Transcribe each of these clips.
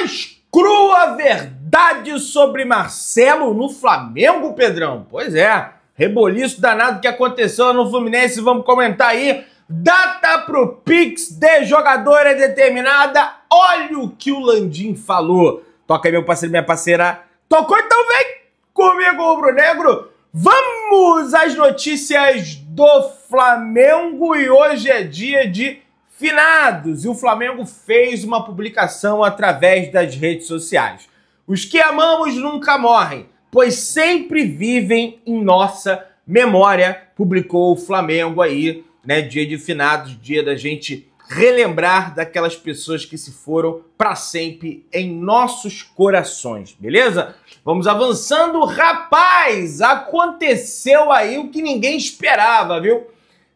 mais crua verdade sobre Marcelo no Flamengo, Pedrão. Pois é, reboliço danado que aconteceu no Fluminense, vamos comentar aí. Data pro Pix de jogadora é determinada. Olha o que o Landim falou. Toca aí, meu parceiro, minha parceira. Tocou, então vem comigo, Rubro Negro. Vamos às notícias do Flamengo e hoje é dia de finados e o Flamengo fez uma publicação através das redes sociais. Os que amamos nunca morrem, pois sempre vivem em nossa memória, publicou o Flamengo aí, né? Dia de finados, dia da gente relembrar daquelas pessoas que se foram para sempre em nossos corações, beleza? Vamos avançando, rapaz! Aconteceu aí o que ninguém esperava, viu?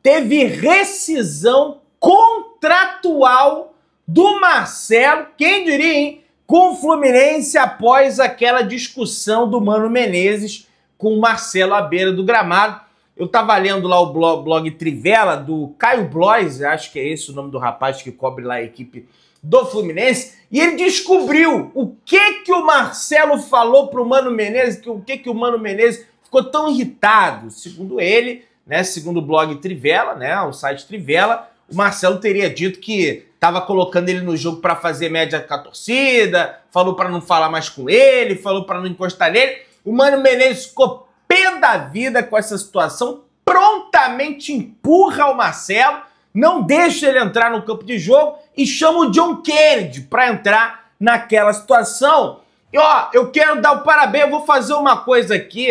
Teve rescisão contratual do Marcelo, quem diria, hein? Com o Fluminense após aquela discussão do Mano Menezes com o Marcelo à beira do gramado. Eu tava lendo lá o blog, blog Trivela do Caio Blois, acho que é esse o nome do rapaz que cobre lá a equipe do Fluminense, e ele descobriu o que que o Marcelo falou pro Mano Menezes, que o que que o Mano Menezes ficou tão irritado, segundo ele, né, segundo o blog Trivela, né, o site Trivela, o Marcelo teria dito que estava colocando ele no jogo para fazer média com a torcida, falou para não falar mais com ele, falou para não encostar nele. O Mano Menezes ficou pé da vida com essa situação, prontamente empurra o Marcelo, não deixa ele entrar no campo de jogo e chama o John Kennedy para entrar naquela situação. E ó, eu quero dar o parabéns, eu vou fazer uma coisa aqui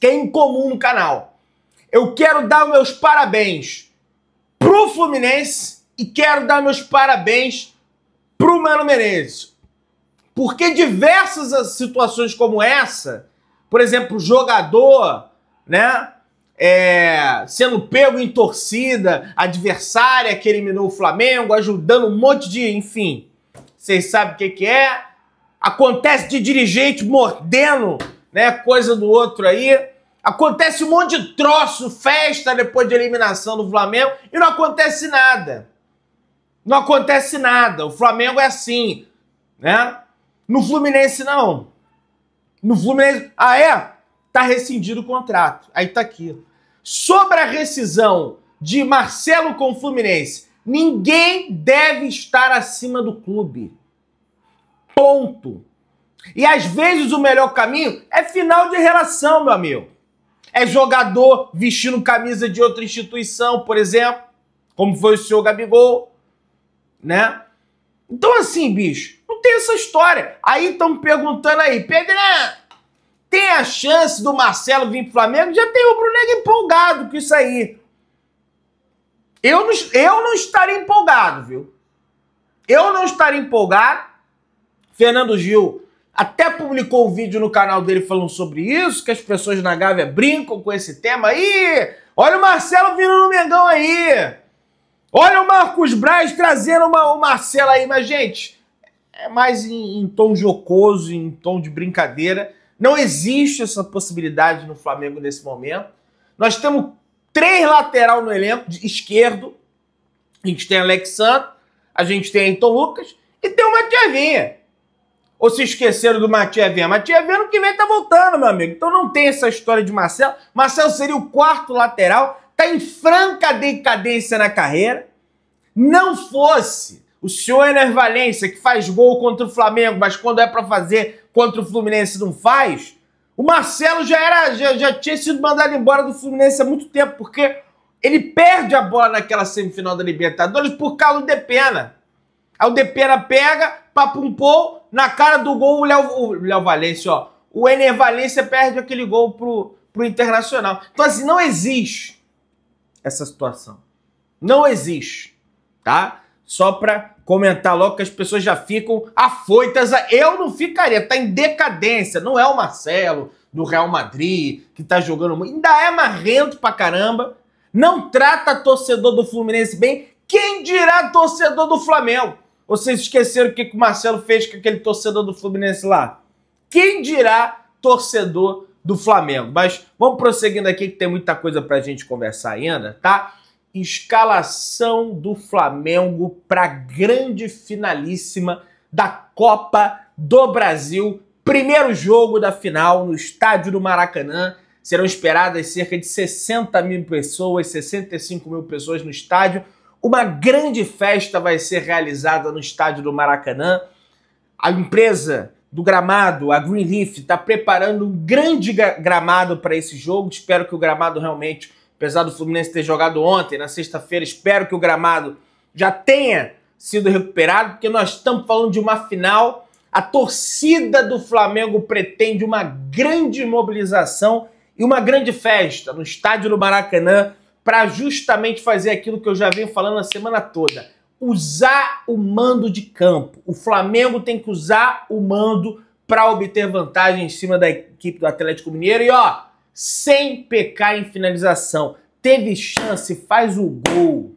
que é incomum no canal. Eu quero dar meus parabéns pro Fluminense e quero dar meus parabéns pro Mano Menezes. Porque diversas situações como essa, por exemplo, jogador, né, é, sendo pego em torcida, adversária que eliminou o Flamengo, ajudando um monte de, enfim, vocês sabem o que, que é. Acontece de dirigente mordendo, né, coisa do outro aí. Acontece um monte de troço, festa depois de eliminação do Flamengo e não acontece nada. Não acontece nada. O Flamengo é assim, né? No Fluminense não. No Fluminense, ah é, tá rescindido o contrato. Aí tá aqui. Sobre a rescisão de Marcelo com o Fluminense, ninguém deve estar acima do clube. Ponto. E às vezes o melhor caminho é final de relação, meu amigo. É jogador vestindo camisa de outra instituição, por exemplo, como foi o senhor Gabigol, né? Então, assim, bicho, não tem essa história. Aí estão perguntando aí, Pedrão, tem a chance do Marcelo vir pro Flamengo? Já tem o Brunego empolgado com isso aí. Eu não, eu não estaria empolgado, viu? Eu não estaria empolgado. Fernando Gil até publicou um vídeo no canal dele falando sobre isso, que as pessoas na Gávea brincam com esse tema. aí. olha o Marcelo vindo no Mengão aí. Olha o Marcos Braz trazendo uma, o Marcelo aí. Mas, gente, é mais em, em tom jocoso, em tom de brincadeira. Não existe essa possibilidade no Flamengo nesse momento. Nós temos três lateral no elenco, de esquerdo. A gente tem Alex Santos a gente tem Ayrton Lucas e tem o Matiavinha. Ou se esqueceram do Matias Vinha? Matias Vinha ano que vem tá voltando, meu amigo. Então não tem essa história de Marcelo. Marcelo seria o quarto lateral, tá em franca decadência na carreira. Não fosse o senhor Ener Valência, que faz gol contra o Flamengo, mas quando é para fazer contra o Fluminense não faz, o Marcelo já era já, já tinha sido mandado embora do Fluminense há muito tempo, porque ele perde a bola naquela semifinal da Libertadores por causa de Pena. Aí o Depena pega, papumpou, na cara do gol o Léo, o Léo Valência, ó. O Ener Valência perde aquele gol pro, pro Internacional. Então, assim, não existe essa situação. Não existe, tá? Só pra comentar logo que as pessoas já ficam afoitas. Eu não ficaria, tá em decadência. Não é o Marcelo do Real Madrid que tá jogando muito. Ainda é marrento pra caramba. Não trata torcedor do Fluminense bem. Quem dirá torcedor do Flamengo? vocês esqueceram o que, que o Marcelo fez com aquele torcedor do Fluminense lá? Quem dirá torcedor do Flamengo? Mas vamos prosseguindo aqui que tem muita coisa para a gente conversar ainda, tá? Escalação do Flamengo para grande finalíssima da Copa do Brasil. Primeiro jogo da final no estádio do Maracanã. Serão esperadas cerca de 60 mil pessoas, 65 mil pessoas no estádio. Uma grande festa vai ser realizada no estádio do Maracanã. A empresa do gramado, a Greenleaf, está preparando um grande gramado para esse jogo. Espero que o gramado realmente, apesar do Fluminense ter jogado ontem, na sexta-feira, espero que o gramado já tenha sido recuperado, porque nós estamos falando de uma final. A torcida do Flamengo pretende uma grande mobilização e uma grande festa no estádio do Maracanã para justamente fazer aquilo que eu já venho falando a semana toda. Usar o mando de campo. O Flamengo tem que usar o mando para obter vantagem em cima da equipe do Atlético Mineiro. E ó, sem pecar em finalização. Teve chance, faz o gol.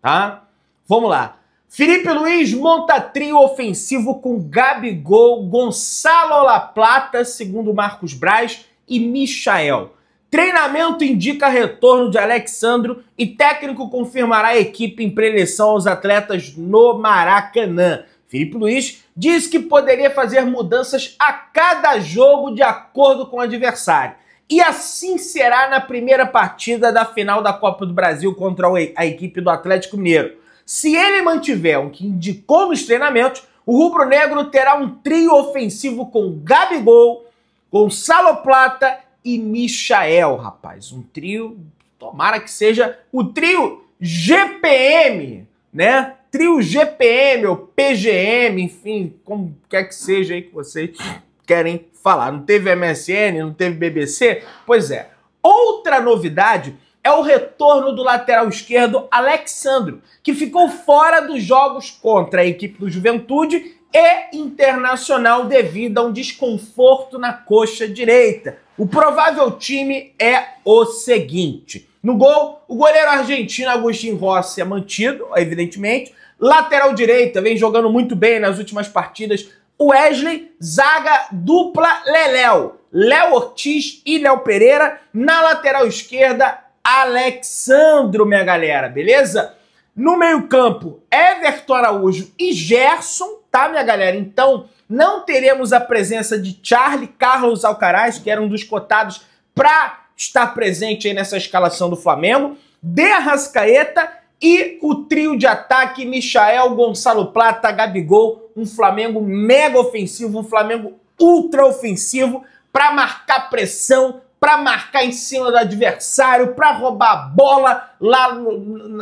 Tá? Vamos lá. Felipe Luiz monta trio ofensivo com Gabigol, Gonçalo La Plata, segundo Marcos Braz, e Michael. Treinamento indica retorno de Alexandro e técnico confirmará a equipe em preleção aos atletas no Maracanã. Felipe Luiz diz que poderia fazer mudanças a cada jogo de acordo com o adversário. E assim será na primeira partida da final da Copa do Brasil contra a equipe do Atlético Mineiro. Se ele mantiver o que indicou nos treinamentos, o rubro-negro terá um trio ofensivo com Gabigol, Gonçalo Plata e Michael, rapaz. Um trio, tomara que seja o trio GPM, né? Trio GPM ou PGM, enfim, como quer que seja aí que vocês querem falar. Não teve MSN, não teve BBC? Pois é. Outra novidade é o retorno do lateral esquerdo Alexandro, que ficou fora dos jogos contra a equipe do Juventude e Internacional devido a um desconforto na coxa direita. O provável time é o seguinte: no gol, o goleiro argentino Agustin Rossi é mantido, evidentemente. Lateral direita vem jogando muito bem nas últimas partidas. Wesley, zaga dupla Leléo. Léo Ortiz e Léo Pereira. Na lateral esquerda, Alexandro, minha galera, beleza? No meio-campo, Everton Araújo e Gerson tá, minha galera? Então, não teremos a presença de Charlie Carlos Alcaraz, que era um dos cotados para estar presente aí nessa escalação do Flamengo, de Arrascaeta e o trio de ataque Michael, Gonçalo Plata, Gabigol, um Flamengo mega ofensivo, um Flamengo ultra ofensivo para marcar pressão, para marcar em cima do adversário, para roubar a bola lá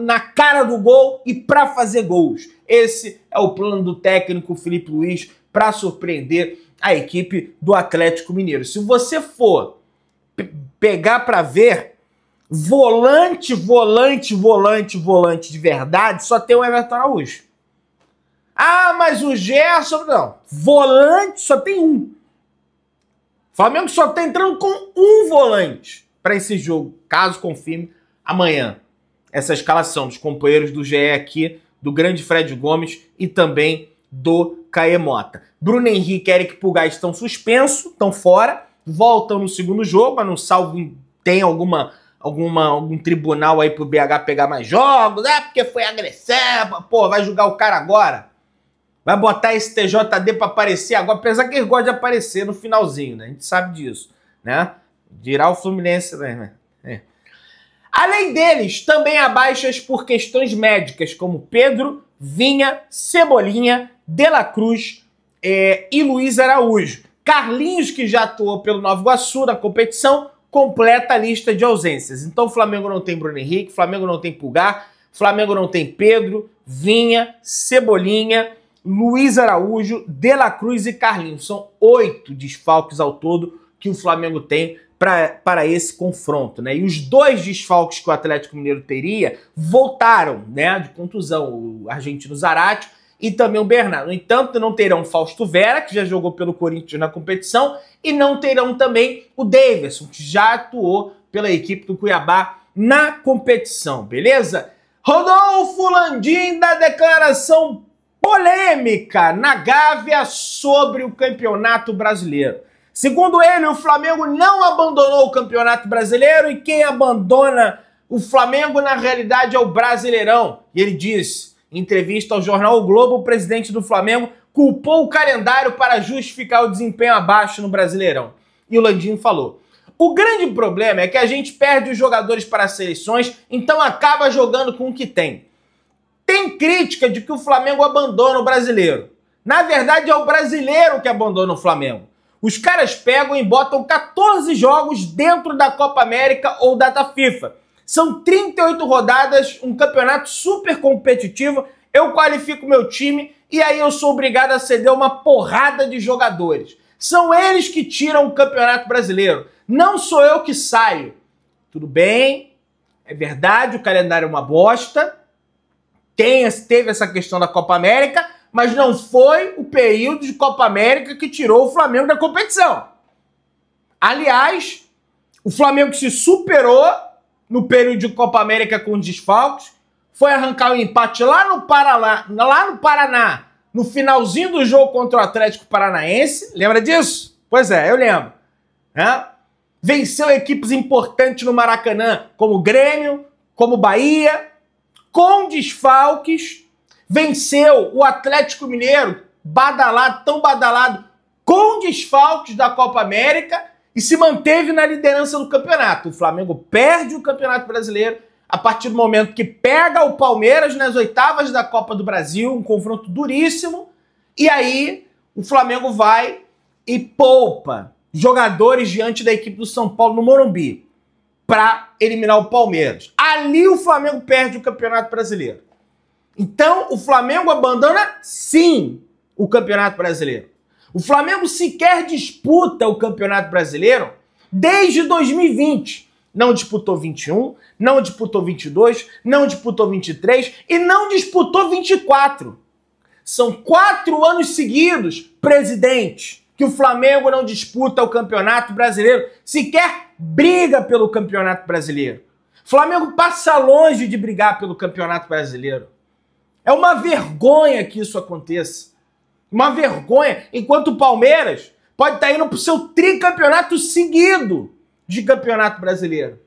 na cara do gol e para fazer gols. Esse é o plano do técnico Felipe Luiz para surpreender a equipe do Atlético Mineiro. Se você for pegar para ver, volante, volante, volante, volante de verdade, só tem o Everton Araújo. Ah, mas o Gerson, não. Volante só tem um. O Flamengo só tá entrando com um volante para esse jogo, caso confirme amanhã. Essa escalação dos companheiros do GE aqui do grande Fred Gomes e também do Caemota. Bruno Henrique e Eric Pulgar estão suspensos, estão fora, voltam no segundo jogo, mas não salvo tem alguma alguma, algum tribunal aí pro BH pegar mais jogos, É porque foi agressiva, pô, vai julgar o cara agora? Vai botar esse TJD pra aparecer agora, apesar que ele gosta de aparecer no finalzinho, né? A gente sabe disso, né? Virar o Fluminense, né? né? É. Além deles, também há baixas por questões médicas, como Pedro, Vinha, Cebolinha, De La Cruz é, e Luiz Araújo. Carlinhos, que já atuou pelo Nova Iguaçu na competição, completa a lista de ausências. Então o Flamengo não tem Bruno Henrique, Flamengo não tem Pulgar, Flamengo não tem Pedro, Vinha, Cebolinha, Luiz Araújo, De La Cruz e Carlinhos. São oito desfalques ao todo que o Flamengo tem pra, para esse confronto, né? E os dois desfalques que o Atlético Mineiro teria voltaram, né, de contusão, o argentino Zarate e também o Bernardo. No entanto, não terão Fausto Vera, que já jogou pelo Corinthians na competição, e não terão também o Davidson, que já atuou pela equipe do Cuiabá na competição, beleza? Rodolfo Landim da declaração polêmica na Gávea sobre o Campeonato Brasileiro. Segundo ele, o Flamengo não abandonou o Campeonato Brasileiro e quem abandona o Flamengo, na realidade, é o Brasileirão. E ele diz, em entrevista ao jornal o Globo, o presidente do Flamengo culpou o calendário para justificar o desempenho abaixo no Brasileirão. E o Landim falou: o grande problema é que a gente perde os jogadores para as seleções, então acaba jogando com o que tem. Tem crítica de que o Flamengo abandona o brasileiro. Na verdade, é o brasileiro que abandona o Flamengo. Os caras pegam e botam 14 jogos dentro da Copa América ou data FIFA. São 38 rodadas, um campeonato super competitivo. Eu qualifico meu time e aí eu sou obrigado a ceder uma porrada de jogadores. São eles que tiram o campeonato brasileiro. Não sou eu que saio. Tudo bem, é verdade, o calendário é uma bosta. Tem, teve essa questão da Copa América, mas não foi o período de Copa América que tirou o Flamengo da competição. Aliás, o Flamengo se superou no período de Copa América com desfalques, foi arrancar o um empate lá no, Paraná, lá no Paraná, no finalzinho do jogo contra o Atlético Paranaense. Lembra disso? Pois é, eu lembro. Venceu equipes importantes no Maracanã, como Grêmio, como Bahia, com desfalques venceu o Atlético Mineiro, badalado, tão badalado, com desfalques da Copa América e se manteve na liderança do campeonato. O Flamengo perde o Campeonato Brasileiro a partir do momento que pega o Palmeiras nas oitavas da Copa do Brasil, um confronto duríssimo, e aí o Flamengo vai e poupa jogadores diante da equipe do São Paulo no Morumbi para eliminar o Palmeiras. Ali o Flamengo perde o Campeonato Brasileiro. Então, o Flamengo abandona, sim, o Campeonato Brasileiro. O Flamengo sequer disputa o Campeonato Brasileiro desde 2020. Não disputou 21, não disputou 22, não disputou 23 e não disputou 24. São quatro anos seguidos, presidente, que o Flamengo não disputa o Campeonato Brasileiro, sequer briga pelo Campeonato Brasileiro. Flamengo passa longe de brigar pelo Campeonato Brasileiro. É uma vergonha que isso aconteça. Uma vergonha. Enquanto o Palmeiras pode estar tá indo para o seu tricampeonato seguido de campeonato brasileiro.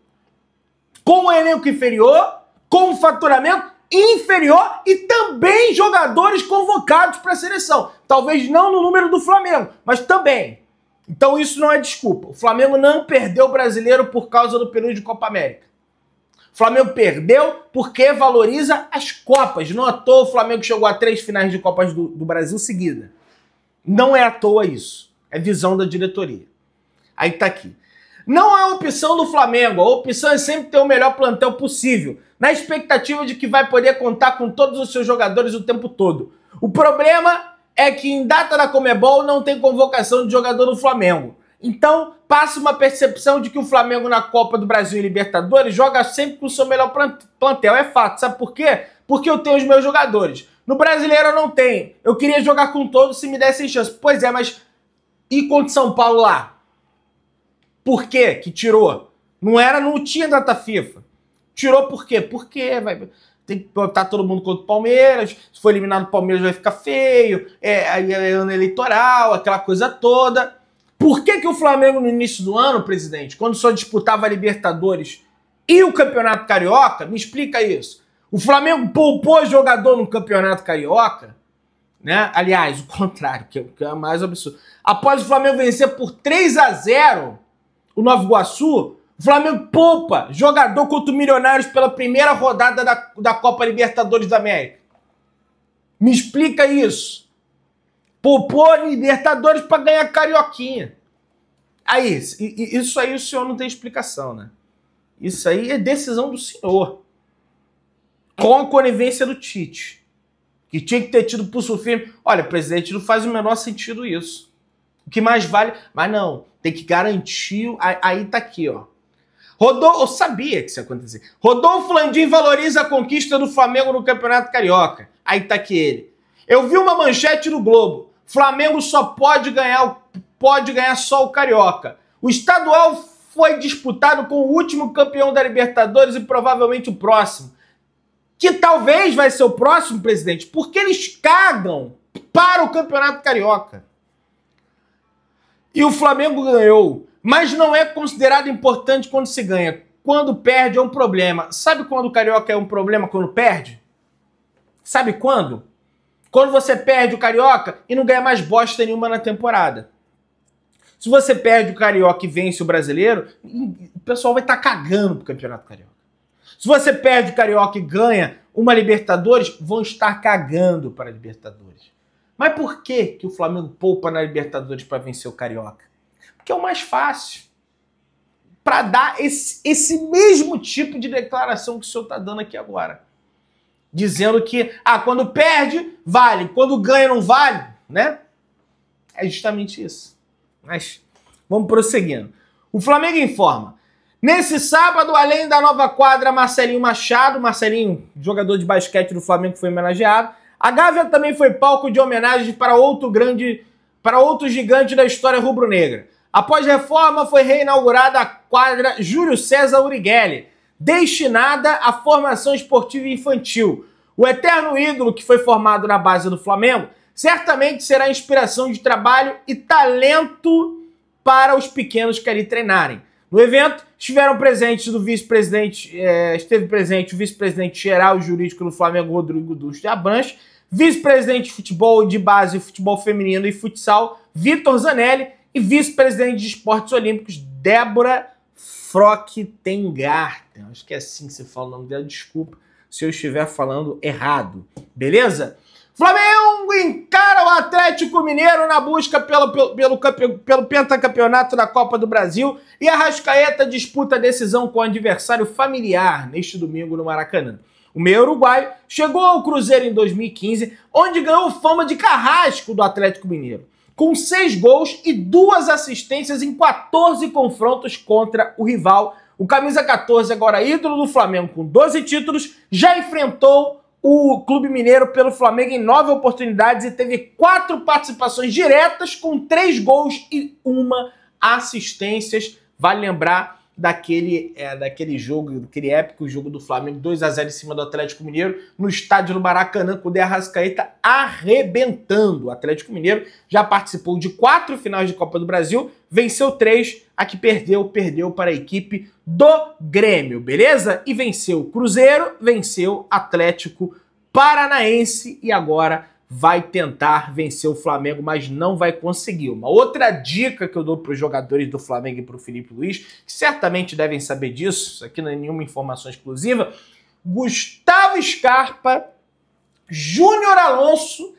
Com um elenco inferior, com um faturamento inferior e também jogadores convocados para a seleção. Talvez não no número do Flamengo, mas também. Então isso não é desculpa. O Flamengo não perdeu o brasileiro por causa do período de Copa América. O Flamengo perdeu porque valoriza as Copas. Não à toa o Flamengo chegou a três finais de Copas do, do Brasil seguida. Não é à toa isso. É visão da diretoria. Aí tá aqui. Não é opção do Flamengo. A opção é sempre ter o melhor plantel possível, na expectativa de que vai poder contar com todos os seus jogadores o tempo todo. O problema é que em data da Comebol não tem convocação de jogador do Flamengo. Então, passa uma percepção de que o Flamengo na Copa do Brasil e Libertadores joga sempre com o seu melhor plantel. É fato. Sabe por quê? Porque eu tenho os meus jogadores. No brasileiro eu não tenho. Eu queria jogar com todos se me dessem chance. Pois é, mas e contra São Paulo lá? Por quê que tirou? Não era, não tinha data FIFA. Tirou por quê? Porque vai, tem que botar todo mundo contra o Palmeiras. Se for eliminado o Palmeiras vai ficar feio. É, é ano eleitoral, aquela coisa toda. Por que, que o Flamengo, no início do ano, presidente, quando só disputava a Libertadores e o Campeonato Carioca, me explica isso. O Flamengo poupou jogador no Campeonato Carioca, né? Aliás, o contrário, que é, é mais absurdo. Após o Flamengo vencer por 3 a 0 o Novo Iguaçu, o Flamengo poupa jogador contra o Milionários pela primeira rodada da, da Copa Libertadores da América. Me explica isso. Poupou Libertadores para ganhar Carioquinha. Aí, isso aí o senhor não tem explicação, né? Isso aí é decisão do senhor. Com a conivência do Tite. Que tinha que ter tido pulso firme. Olha, presidente, não faz o menor sentido isso. O que mais vale. Mas não, tem que garantir. Aí tá aqui, ó. Rodolfo, eu sabia que isso ia acontecer. Rodolfo Landim valoriza a conquista do Flamengo no Campeonato Carioca. Aí tá aqui ele. Eu vi uma manchete no Globo. Flamengo só pode ganhar, pode ganhar só o Carioca. O estadual foi disputado com o último campeão da Libertadores e provavelmente o próximo. Que talvez vai ser o próximo, presidente, porque eles cagam para o Campeonato Carioca. E o Flamengo ganhou, mas não é considerado importante quando se ganha. Quando perde é um problema. Sabe quando o Carioca é um problema quando perde? Sabe quando? Quando você perde o Carioca e não ganha mais bosta nenhuma na temporada. Se você perde o Carioca e vence o Brasileiro, hum, o pessoal vai estar tá cagando pro Campeonato Carioca. Se você perde o Carioca e ganha uma Libertadores, vão estar cagando para a Libertadores. Mas por que, que o Flamengo poupa na Libertadores para vencer o Carioca? Porque é o mais fácil. Para dar esse, esse mesmo tipo de declaração que o senhor está dando aqui agora dizendo que ah, quando perde, vale, quando ganha, não vale, né? É justamente isso. Mas vamos prosseguindo. O Flamengo informa. Nesse sábado, além da nova quadra Marcelinho Machado, Marcelinho, jogador de basquete do Flamengo, foi homenageado. A Gávea também foi palco de homenagem para outro grande, para outro gigante da história rubro-negra. Após reforma, foi reinaugurada a quadra Júlio César Urighelli, destinada à formação esportiva infantil. O eterno ídolo que foi formado na base do Flamengo certamente será inspiração de trabalho e talento para os pequenos que ali treinarem. No evento, estiveram presentes do vice-presidente, eh, esteve presente o vice-presidente geral e jurídico do Flamengo, Rodrigo de Abranches, vice-presidente de futebol de base, futebol feminino e futsal, Vitor Zanelli, e vice-presidente de esportes olímpicos, Débora Frock Tengarten, acho que é assim que se fala o nome dela, desculpa se eu estiver falando errado, beleza? Flamengo encara o Atlético Mineiro na busca pelo, pelo, pelo, pelo pentacampeonato da Copa do Brasil e a Rascaeta disputa a decisão com o adversário familiar neste domingo no Maracanã. O meio uruguaio chegou ao Cruzeiro em 2015, onde ganhou fama de carrasco do Atlético Mineiro com seis gols e duas assistências em 14 confrontos contra o rival. O camisa 14, agora ídolo do Flamengo com 12 títulos, já enfrentou o Clube Mineiro pelo Flamengo em nove oportunidades e teve quatro participações diretas com três gols e uma assistências. Vale lembrar daquele, é, daquele jogo, daquele épico jogo do Flamengo, 2 a 0 em cima do Atlético Mineiro, no estádio do Maracanã, com o De Arrascaeta arrebentando. O Atlético Mineiro já participou de quatro finais de Copa do Brasil, venceu três, a que perdeu, perdeu para a equipe do Grêmio, beleza? E venceu o Cruzeiro, venceu Atlético Paranaense e agora vai tentar vencer o Flamengo, mas não vai conseguir. Uma outra dica que eu dou para os jogadores do Flamengo e para o Felipe Luiz, que certamente devem saber disso, isso aqui não é nenhuma informação exclusiva, Gustavo Scarpa, Júnior Alonso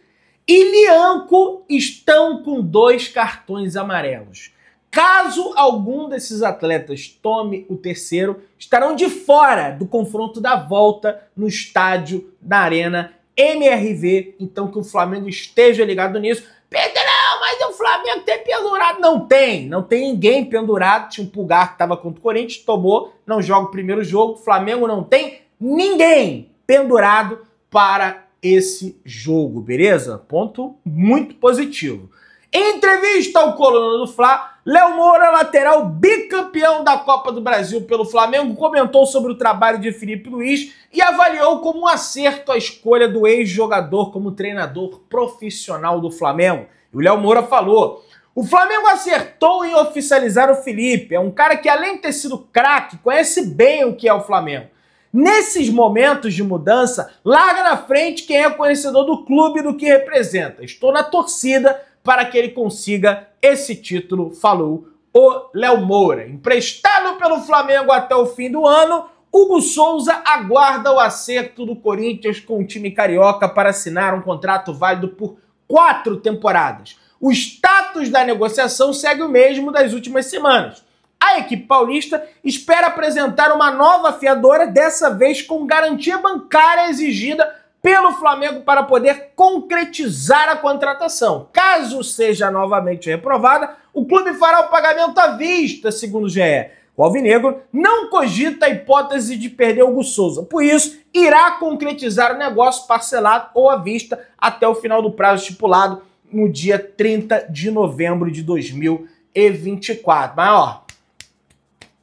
e Lianco estão com dois cartões amarelos. Caso algum desses atletas tome o terceiro, estarão de fora do confronto da volta no estádio da Arena MRV, então que o Flamengo esteja ligado nisso. Pedrão, mas o Flamengo tem pendurado. Não tem, não tem ninguém pendurado. Tinha um pulgar que estava contra o Corinthians, tomou, não joga o primeiro jogo. O Flamengo não tem ninguém pendurado para esse jogo, beleza? Ponto muito positivo. Em entrevista ao coluna do Fla, Léo Moura, lateral bicampeão da Copa do Brasil pelo Flamengo, comentou sobre o trabalho de Felipe Luiz e avaliou como um acerto a escolha do ex-jogador como treinador profissional do Flamengo. E o Léo Moura falou: o Flamengo acertou em oficializar o Felipe. É um cara que, além de ter sido craque, conhece bem o que é o Flamengo. Nesses momentos de mudança, larga na frente quem é conhecedor do clube e do que representa. Estou na torcida para que ele consiga esse título, falou o Léo Moura. Emprestado pelo Flamengo até o fim do ano, Hugo Souza aguarda o acerto do Corinthians com o time carioca para assinar um contrato válido por quatro temporadas. O status da negociação segue o mesmo das últimas semanas. A equipe paulista espera apresentar uma nova fiadora, dessa vez com garantia bancária exigida pelo Flamengo para poder concretizar a contratação. Caso seja novamente reprovada, o clube fará o pagamento à vista, segundo o GE. O Alvinegro não cogita a hipótese de perder o Hugo Souza, por isso irá concretizar o negócio parcelado ou à vista até o final do prazo estipulado no dia 30 de novembro de 2024. Mas ó,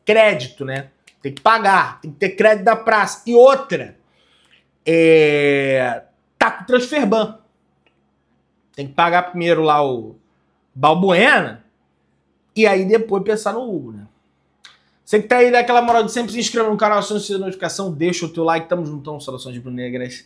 crédito, né? Tem que pagar, tem que ter crédito da praça. E outra, é, tá com transferban. Tem que pagar primeiro lá o Balbuena e aí depois pensar no Hugo, né? Você que tá aí daquela moral de sempre, se inscreva no canal, aciona a notificação, deixa o teu like, tamo juntão, saudações de Brunegras